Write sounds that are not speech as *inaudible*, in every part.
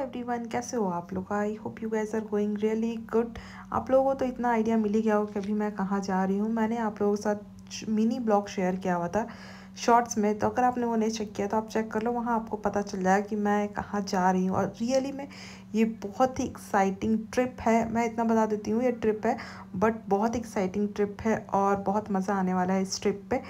everyone कैसे हो आप लोग I hope you guys are going really good आप लोगों को तो इतना आइडिया मिल ही गया हो कि अभी मैं कहाँ जा रही हूँ मैंने आप लोगों के साथ मिनी ब्लॉग शेयर किया हुआ था शॉर्ट्स में तो अगर आपने वो नहीं चेक किया तो आप चेक कर लो वहाँ आपको पता चल जाएगा कि मैं कहाँ जा रही हूँ और रियली में ये बहुत ही एक्साइटिंग ट्रिप है मैं इतना बता देती हूँ ये ट्रिप है बट बहुत एक्साइटिंग ट्रिप है और बहुत मज़ा आने वाला है इस ट्रिप पर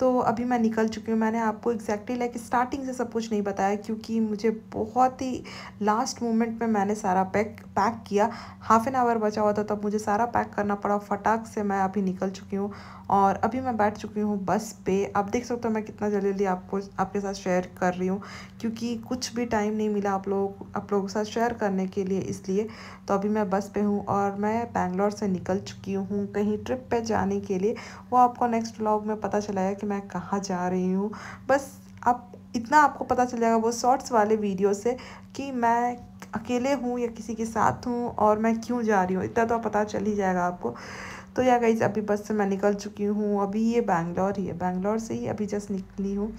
तो अभी मैं निकल चुकी हूँ मैंने आपको एग्जैक्टली लाइक स्टार्टिंग से सब कुछ नहीं बताया क्योंकि मुझे बहुत ही लास्ट मोमेंट में मैंने सारा पैक पैक किया हाफ़ एन आवर बचा हुआ था तब मुझे सारा पैक करना पड़ा फटाक से मैं अभी निकल चुकी हूँ और अभी मैं बैठ चुकी हूँ बस पे आप देख सकते हो मैं कितना जल्दी जल्दी आपको आपके साथ शेयर कर रही हूँ क्योंकि कुछ भी टाइम नहीं मिला आप लोग आप लोगों के साथ शेयर करने के लिए इसलिए तो अभी मैं बस पे हूँ और मैं बैंगलोर से निकल चुकी हूँ कहीं ट्रिप पे जाने के लिए वो आपको नेक्स्ट ब्लॉग में पता चला है कि मैं कहाँ जा रही हूँ बस आप इतना आपको पता चल जाएगा वो शॉर्ट्स वाले वीडियो से कि मैं अकेले हूँ या किसी के साथ हूँ और मैं क्यों जा रही हूँ इतना तो पता चल ही जाएगा आपको तो या गई अभी बस से मैं निकल चुकी हूँ अभी ये बैंगलोर ही है बैंगलोर से ही अभी जस्ट निकली हूँ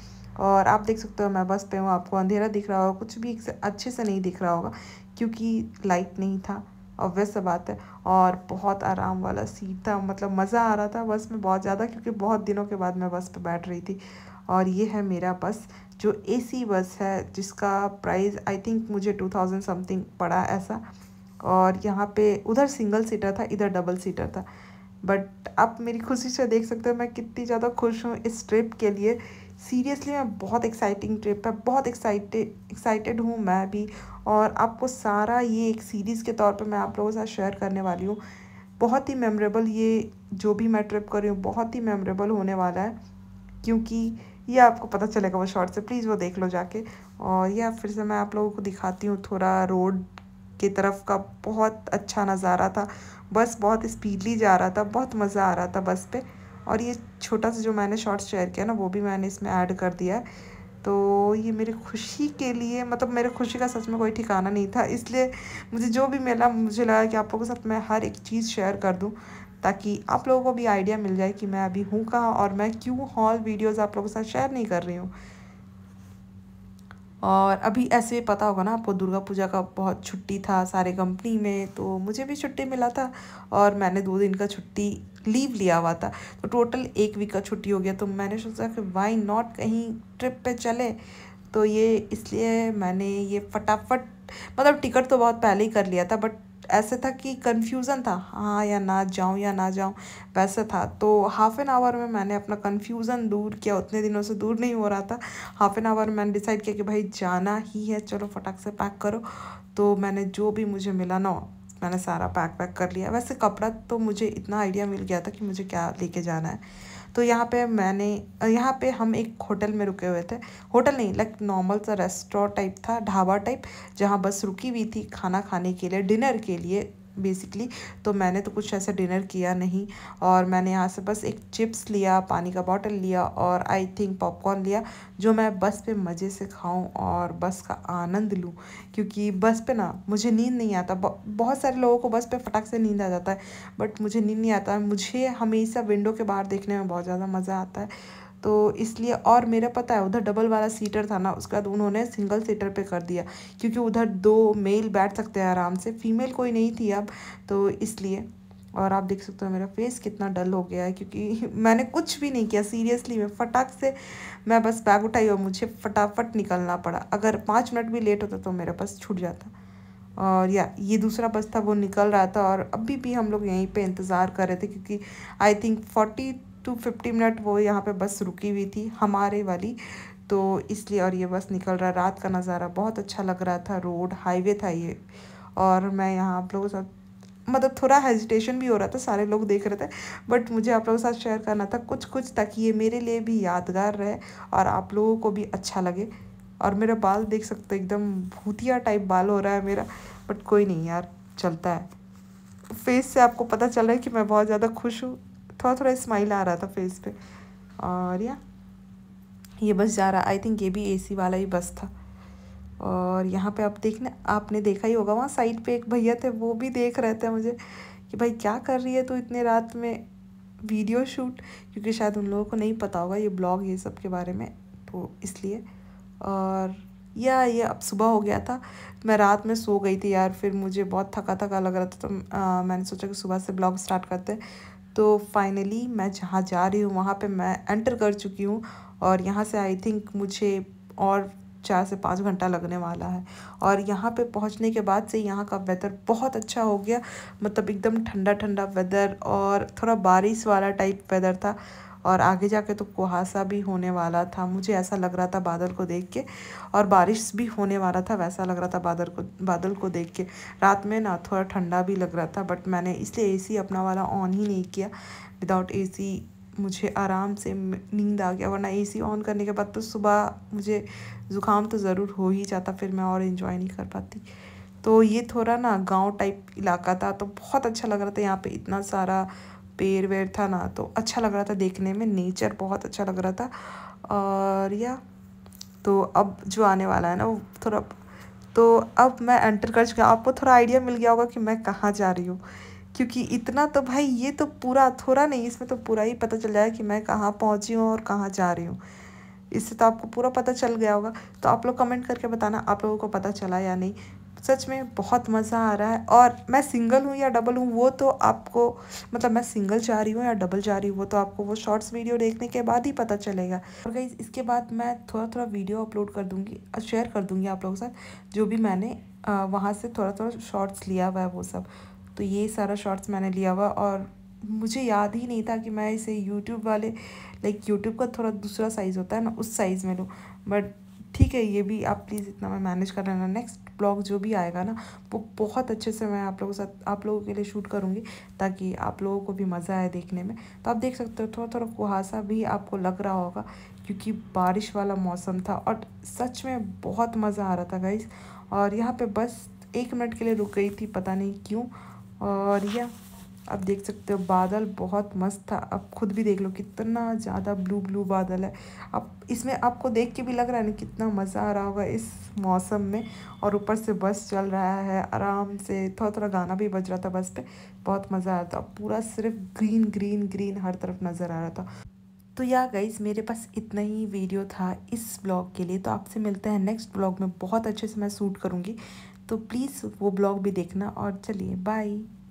और आप देख सकते हो मैं बस पे हूँ आपको अंधेरा दिख रहा होगा कुछ भी अच्छे से नहीं दिख रहा होगा क्योंकि लाइट नहीं था ऑब्वियस सा बात है और बहुत आराम वाला सीट था मतलब मज़ा आ रहा था बस में बहुत ज़्यादा क्योंकि बहुत दिनों के बाद मैं बस पर बैठ रही थी और ये है मेरा बस जो एसी बस है जिसका प्राइस आई थिंक मुझे टू थाउजेंड समथिंग पड़ा ऐसा और यहाँ पे उधर सिंगल सीटर था इधर डबल सीटर था बट आप मेरी खुशी से देख सकते हो मैं कितनी ज़्यादा खुश हूँ इस ट्रिप के लिए सीरियसली मैं बहुत एक्साइटिंग ट्रिप है बहुत एक्साइटेड एक्साइटेड हूँ मैं भी और आपको सारा ये एक सीरीज़ के तौर पर मैं आप लोगों के साथ शेयर करने वाली हूँ बहुत ही मेमोरेबल ये जो भी मैं ट्रिप कर रही हूँ बहुत ही मेमोरेबल होने वाला है क्योंकि ये आपको पता चलेगा वो शॉर्ट से प्लीज़ वो देख लो जाके और या फिर से मैं आप लोगों को दिखाती हूँ थोड़ा रोड की तरफ का बहुत अच्छा नज़ारा था बस बहुत स्पीडली जा रहा था बहुत मज़ा आ रहा था बस पे और ये छोटा सा जो मैंने शॉर्ट्स शेयर किया ना वो भी मैंने इसमें ऐड कर दिया है तो ये मेरी खुशी के लिए मतलब मेरे खुशी का सच में कोई ठिकाना नहीं था इसलिए मुझे जो भी मिला मुझे लगा कि आप लोगों के साथ मैं हर एक चीज़ शेयर कर दूँ ताकि आप लोगों को भी आइडिया मिल जाए कि मैं अभी हूँ कहाँ और मैं क्यों हॉल वीडियोज़ आप लोगों के साथ शेयर नहीं कर रही हूँ और अभी ऐसे पता होगा ना आपको दुर्गा पूजा का बहुत छुट्टी था सारे कंपनी में तो मुझे भी छुट्टी मिला था और मैंने दो दिन का छुट्टी लीव लिया हुआ था तो टोटल एक वीक का छुट्टी हो गया तो मैंने सोचा कि वाई नॉट कहीं ट्रिप पे चले तो ये इसलिए मैंने ये फटाफट मतलब टिकट तो बहुत पहले ही कर लिया था बट ऐसे था कि कन्फ्यूज़न था हाँ या ना जाऊँ या ना जाऊँ वैसे था तो हाफ़ एन आवर में मैंने अपना कन्फ्यूज़न दूर किया उतने दिनों से दूर नहीं हो रहा था हाफ़ एन आवर मैंने डिसाइड किया कि भाई जाना ही है चलो फटाक से पैक करो तो मैंने जो भी मुझे मिला ना मैंने सारा पैक पैक कर लिया वैसे कपड़ा तो मुझे इतना आइडिया मिल गया था कि मुझे क्या लेके जाना है तो यहाँ पे मैंने यहाँ पे हम एक होटल में रुके हुए थे होटल नहीं लाइक नॉर्मल सा रेस्टोर टाइप था ढाबा टाइप जहाँ बस रुकी हुई थी खाना खाने के लिए डिनर के लिए बेसिकली तो मैंने तो कुछ ऐसा डिनर किया नहीं और मैंने यहाँ से बस एक चिप्स लिया पानी का बॉटल लिया और आई थिंक पॉपकॉर्न लिया जो मैं बस पे मज़े से खाऊं और बस का आनंद लूं क्योंकि बस पे ना मुझे नींद नहीं आता बहुत सारे लोगों को बस पे फटाक से नींद आ जाता है बट मुझे नींद नहीं आता मुझे हमेशा विंडो के बाहर देखने में बहुत ज़्यादा मज़ा आता है तो इसलिए और मेरा पता है उधर डबल वाला सीटर था ना उसके बाद तो उन्होंने सिंगल सीटर पे कर दिया क्योंकि उधर दो मेल बैठ सकते हैं आराम से फीमेल कोई नहीं थी अब तो इसलिए और आप देख सकते हो मेरा फेस कितना डल हो गया है क्योंकि *laughs* मैंने कुछ भी नहीं किया सीरियसली मैं फटाक से मैं बस बैग उठाई और मुझे फटाफट निकलना पड़ा अगर पाँच मिनट भी लेट होता तो मेरा बस छूट जाता और या ये दूसरा बस था वो निकल रहा था और अभी भी हम लोग यहीं पे इंतज़ार कर रहे थे क्योंकि I think forty to fifty minute वो यहाँ पे बस रुकी हुई थी हमारे वाली तो इसलिए और ये बस निकल रहा रात का नज़ारा बहुत अच्छा लग रहा था रोड हाईवे था ये और मैं यहाँ आप लोगों के साथ मतलब थोड़ा हेजिटेशन भी हो रहा था सारे लोग देख रहे थे बट मुझे आप लोगों के साथ शेयर करना था कुछ कुछ ताकि ये मेरे लिए भी यादगार रहे और आप लोगों को भी अच्छा लगे और मेरा बाल देख सकते हो एकदम भूतिया टाइप बाल हो रहा है मेरा बट कोई नहीं यार चलता है फेस से आपको पता चल रहा है कि मैं बहुत ज़्यादा खुश हूँ थोड़ा थोड़ा स्माइल आ रहा था फेस पे और या ये बस जा रहा आई थिंक ये भी एसी वाला ही बस था और यहाँ पे आप देखने आपने देखा ही होगा वहाँ साइड पे एक भैया थे वो भी देख रहे थे मुझे कि भाई क्या कर रही है तो इतने रात में वीडियो शूट क्योंकि शायद उन लोगों को नहीं पता होगा ये ब्लॉग ये सब के बारे में तो इसलिए और या ये अब सुबह हो गया था मैं रात में सो गई थी यार फिर मुझे बहुत थका थका लग रहा था तो आ, मैंने सोचा कि सुबह से ब्लॉग स्टार्ट करते तो फाइनली मैं जहाँ जा रही हूँ वहाँ पे मैं एंटर कर चुकी हूँ और यहाँ से आई थिंक मुझे और चार से पाँच घंटा लगने वाला है और यहाँ पे पहुँचने के बाद से यहाँ का वेदर बहुत अच्छा हो गया मतलब एकदम ठंडा ठंडा वेदर और थोड़ा बारिश वाला टाइप वेदर था और आगे जाके तो कुहासा भी होने वाला था मुझे ऐसा लग रहा था बादल को देख के और बारिश भी होने वाला था वैसा लग रहा था बादल को बादल को देख के रात में ना थोड़ा ठंडा भी लग रहा था बट मैंने इसलिए एसी अपना वाला ऑन ही नहीं किया विदाउट एसी मुझे आराम से नींद आ गया वरना एसी ऑन करने के बाद तो सुबह मुझे ज़ुकाम तो ज़रूर हो ही जाता फिर मैं और इन्जॉय नहीं कर पाती तो ये थोड़ा ना गांव टाइप इलाका था तो बहुत अच्छा लग रहा था यहाँ पे इतना सारा पेड़ वेड़ था ना तो अच्छा लग रहा था देखने में नेचर बहुत अच्छा लग रहा था और या तो अब जो आने वाला है ना वो थोड़ा तो अब मैं एंटर कर चुका आपको थोड़ा आइडिया मिल गया होगा कि मैं कहाँ जा रही हूँ क्योंकि इतना तो भाई ये तो पूरा थोड़ा नहीं इसमें तो पूरा ही पता चल जाए कि मैं कहाँ पहुँची हूँ और कहाँ जा रही हूँ इससे तो आपको पूरा पता चल गया होगा तो आप लोग कमेंट करके बताना आप लोगों को पता चला या नहीं सच में बहुत मज़ा आ रहा है और मैं सिंगल हूँ या डबल हूँ वो तो आपको मतलब मैं सिंगल जा रही हूँ या डबल जा रही हूँ वो तो आपको वो शॉर्ट्स वीडियो देखने के बाद ही पता चलेगा और गई इसके बाद मैं थोड़ा थोड़ा वीडियो अपलोड कर दूँगी शेयर कर दूँगी आप लोगों के साथ जो भी मैंने वहाँ से थोड़ा थोड़ा शॉर्ट्स लिया हुआ है वो सब तो ये सारा शॉर्ट्स मैंने लिया हुआ और मुझे याद ही नहीं था कि मैं इसे यूट्यूब वाले लाइक यूट्यूब का थोड़ा दूसरा साइज़ होता है ना उस साइज़ में लूँ बट ठीक है ये भी आप प्लीज़ इतना मैं मैनेज कर लेना नेक्स्ट ब्लॉग जो भी आएगा ना वो बहुत अच्छे से मैं आप लोगों के साथ आप लोगों के लिए शूट करूँगी ताकि आप लोगों को भी मज़ा आए देखने में तो आप देख सकते हो थोड़ा थोड़ा कुहासा भी आपको लग रहा होगा क्योंकि बारिश वाला मौसम था और सच में बहुत मज़ा आ रहा था गाइस और यहाँ पर बस एक मिनट के लिए रुक गई थी पता नहीं क्यों और यह आप देख सकते हो बादल बहुत मस्त था आप खुद भी देख लो कितना ज़्यादा ब्लू ब्लू बादल है अब इसमें आपको देख के भी लग रहा है ना कितना मज़ा आ रहा होगा इस मौसम में और ऊपर से बस चल रहा है आराम से थोड़ा थोड़ा गाना भी बज रहा था बस पे बहुत मज़ा आ रहा था पूरा सिर्फ ग्रीन ग्रीन ग्रीन हर तरफ नज़र आ रहा था तो या गई मेरे पास इतना ही वीडियो था इस ब्लॉग के लिए तो आपसे मिलते हैं नेक्स्ट ब्लॉग में बहुत अच्छे से मैं सूट करूँगी तो प्लीज़ वो ब्लॉग भी देखना और चलिए बाय